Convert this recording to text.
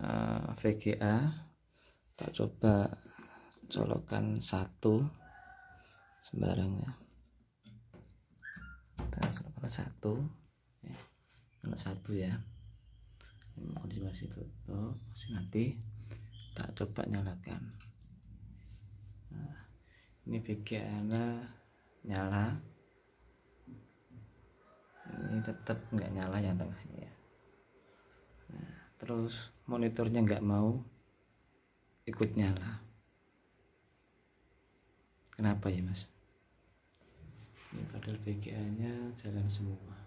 uh, eh, VGA tak coba colokan satu sembarang ya kita colokan satu ya satu ya kondisi masih tutup masih nanti tak coba nyalakan eh, ini VGA nyala ini tetap nggak nyala yang tengahnya terus monitornya nggak mau ikut nyala kenapa ya mas ini ya, padahal VGA nya jalan semua